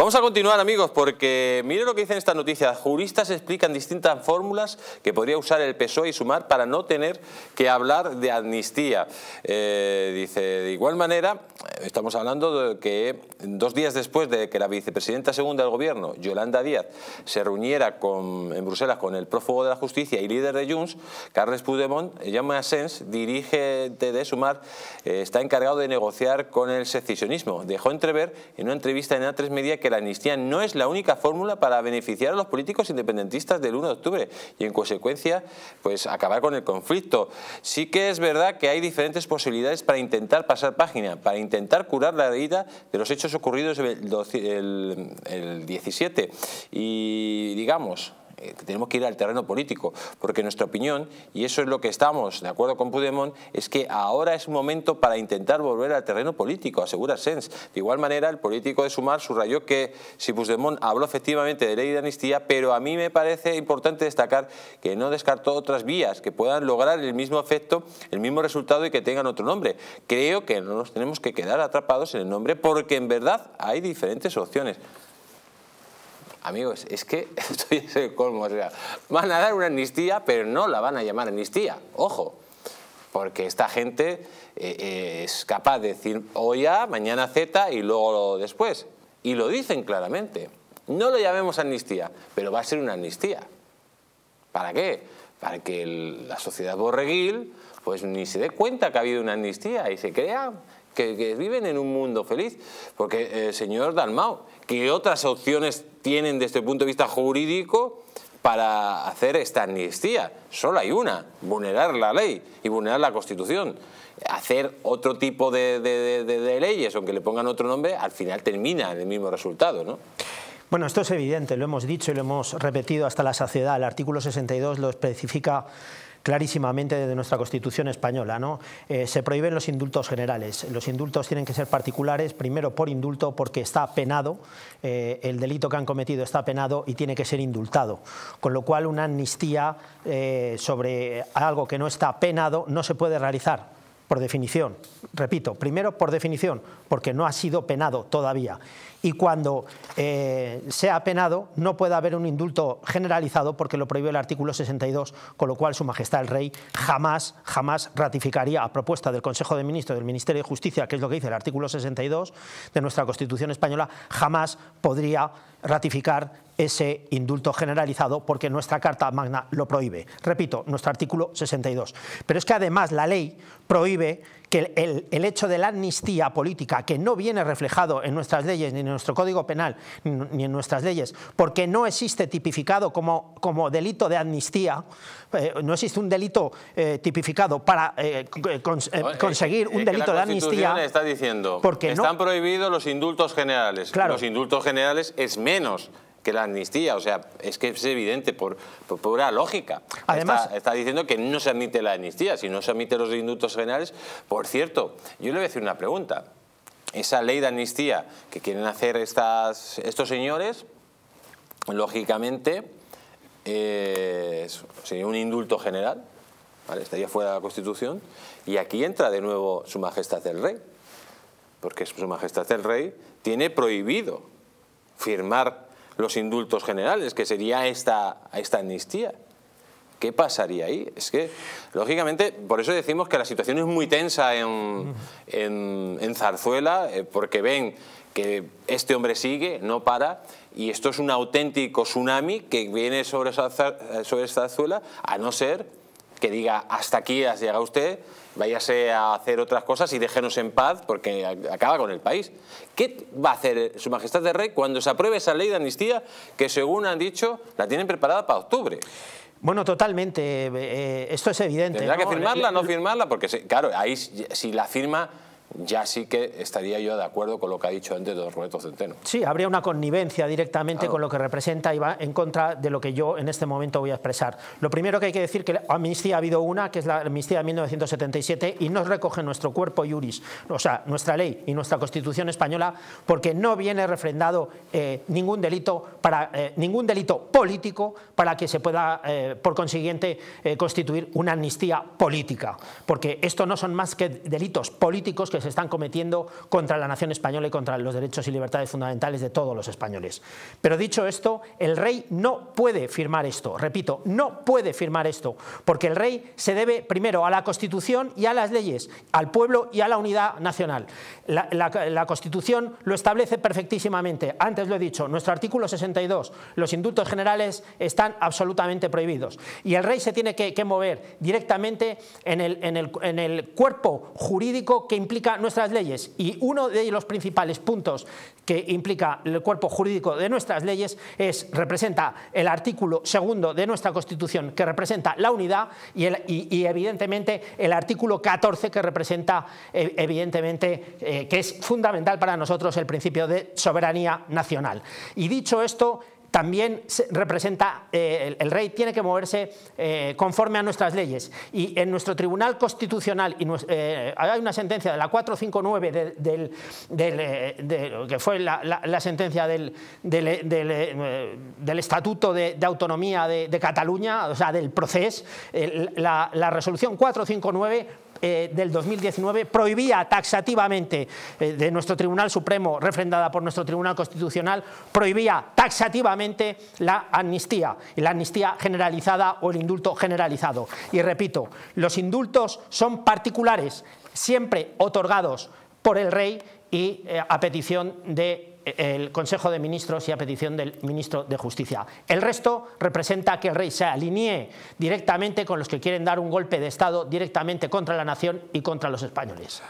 Vamos a continuar amigos porque mire lo que dicen estas noticias. Juristas explican distintas fórmulas que podría usar el PSOE y Sumar para no tener que hablar de amnistía. Eh, dice, de igual manera, estamos hablando de que dos días después de que la vicepresidenta segunda del gobierno, Yolanda Díaz, se reuniera con, en Bruselas con el prófugo de la justicia y líder de Junts, Carles Puigdemont, llama a Sens, dirigente de Sumar, eh, está encargado de negociar con el secesionismo. Dejó entrever en una entrevista en A3 Media que la amnistía no es la única fórmula para beneficiar a los políticos independentistas del 1 de octubre y en consecuencia pues acabar con el conflicto. Sí que es verdad que hay diferentes posibilidades para intentar pasar página, para intentar curar la herida de los hechos ocurridos el, el 17 y digamos eh, tenemos que ir al terreno político, porque nuestra opinión, y eso es lo que estamos de acuerdo con Puigdemont, es que ahora es un momento para intentar volver al terreno político, asegura Sens. De igual manera, el político de Sumar subrayó que si Puigdemont habló efectivamente de ley de amnistía, pero a mí me parece importante destacar que no descartó otras vías que puedan lograr el mismo efecto, el mismo resultado y que tengan otro nombre. Creo que no nos tenemos que quedar atrapados en el nombre porque en verdad hay diferentes opciones. Amigos, es que estoy en el colmo. O sea, van a dar una amnistía, pero no la van a llamar amnistía. Ojo, porque esta gente eh, eh, es capaz de decir hoy A, mañana Z y luego después. Y lo dicen claramente. No lo llamemos amnistía, pero va a ser una amnistía. ¿Para qué? Para que la sociedad borreguil pues ni se dé cuenta que ha habido una amnistía y se crea que, viven en un mundo feliz. Porque, el eh, señor Dalmau, ¿qué otras opciones tienen desde el punto de vista jurídico para hacer esta amnistía? Solo hay una, vulnerar la ley y vulnerar la Constitución. Hacer otro tipo de, leyes, aunque le pongan otro nombre, al final termina en el mismo resultado, ¿no? Bueno, esto es evidente, lo hemos dicho y lo hemos repetido hasta la saciedad. El artículo 62 lo especifica clarísimamente desde nuestra Constitución española. ¿no? Eh, se prohíben los indultos generales. Los indultos tienen que ser particulares, primero por indulto, porque está penado, eh, el delito que han cometido está penado y tiene que ser indultado. Con lo cual, una amnistía eh, sobre algo que no está penado no se puede realizar por definición, repito, primero por definición, porque no ha sido penado todavía, y cuando eh, sea penado no puede haber un indulto generalizado porque lo prohíbe el artículo 62, con lo cual Su Majestad el Rey jamás, jamás ratificaría a propuesta del Consejo de Ministros del Ministerio de Justicia, que es lo que dice el artículo 62 de nuestra Constitución española, jamás podría ratificar ese indulto generalizado porque nuestra Carta Magna lo prohíbe. Repito, nuestro artículo 62. Pero es que además la ley prohíbe que el, hecho de la amnistía política, que no viene reflejado en nuestras leyes, ni en nuestro Código Penal, ni en nuestras leyes, porque no existe tipificado como, como delito de amnistía, eh, no existe un delito eh, tipificado para eh, conseguir un delito de amnistía. está diciendo, porque están prohibidos los indultos generales. Los indultos generales es menos que la amnistía. O sea, es que es evidente por, por pura lógica. Además, está, diciendo que no se admite la amnistía. Si no se admite los indultos generales, por cierto, yo le voy a hacer una pregunta. Esa ley de amnistía que quieren hacer estas, estos señores, lógicamente, eh, sería un indulto general. Estaría fuera de la Constitución. Y aquí entra de nuevo Su Majestad el Rey. Porque Su Majestad el Rey tiene prohibido firmar los indultos generales, que sería esta, esta amnistía. ¿Qué pasaría ahí? Es que, lógicamente, por eso decimos que la situación es muy tensa en, Zarzuela, eh, porque ven que este hombre sigue, no para, y esto es un auténtico tsunami que viene sobre, sobre Zarzuela, a no ser que diga hasta aquí has llegado usted, váyase a hacer otras cosas y déjenos en paz porque acaba con el país. ¿Qué va a hacer su majestad de rey cuando se apruebe esa ley de amnistía que según han dicho la tienen preparada para octubre? Bueno, totalmente. Eh, eh, esto es evidente. Tendrá que firmarla, o no firmarla, porque claro, ahí si la firma ya sí que estaría yo de acuerdo con lo que ha dicho antes don Roberto Centeno. Sí, habría una connivencia directamente ah. con lo que representa y va en contra de lo que yo en este momento voy a expresar. Lo primero que hay que decir que amnistía ha habido una, que es la amnistía de 1977, y nos recoge nuestro cuerpo juris, o sea, nuestra ley y nuestra Constitución española, porque no viene refrendado eh, ningún delito para eh, ningún delito político para que se pueda, eh, por consiguiente, constituir una amnistía política, porque esto no son más que delitos políticos que se están cometiendo contra la nación española y contra los derechos y libertades fundamentales de todos los españoles. Pero dicho esto, el rey no puede firmar esto, repito, no puede firmar esto, porque el rey se debe primero a la Constitución y a las leyes, al pueblo y a la unidad nacional. La, Constitución lo establece perfectísimamente, antes lo he dicho, nuestro artículo 62, los indultos generales están absolutamente prohibidos y el rey se tiene que, mover directamente en el cuerpo jurídico que implica nuestras leyes y uno de los principales puntos que implica el cuerpo jurídico de nuestras leyes es, representa el artículo segundo de nuestra Constitución que representa la unidad y, evidentemente el artículo 14 que representa eh, evidentemente eh, que es fundamental para nosotros el principio de soberanía nacional. Y dicho esto, también representa, eh, el, rey tiene que moverse eh, conforme a nuestras leyes. Y en nuestro Tribunal Constitucional, y, eh, hay una sentencia de la 459, que fue la, sentencia del, Estatuto de, Autonomía de, Cataluña, o sea, del Proces la resolución 459 eh, del 2019 prohibía taxativamente eh, de nuestro Tribunal Supremo, refrendada por nuestro Tribunal Constitucional, prohibía taxativamente la amnistía, la amnistía generalizada o el indulto generalizado. Y repito, los indultos son particulares, siempre otorgados por el rey y eh, a petición de el Consejo de Ministros y a petición del Ministro de Justicia. El resto representa que el rey se alinee directamente con los que quieren dar un golpe de Estado directamente contra la nación y contra los españoles.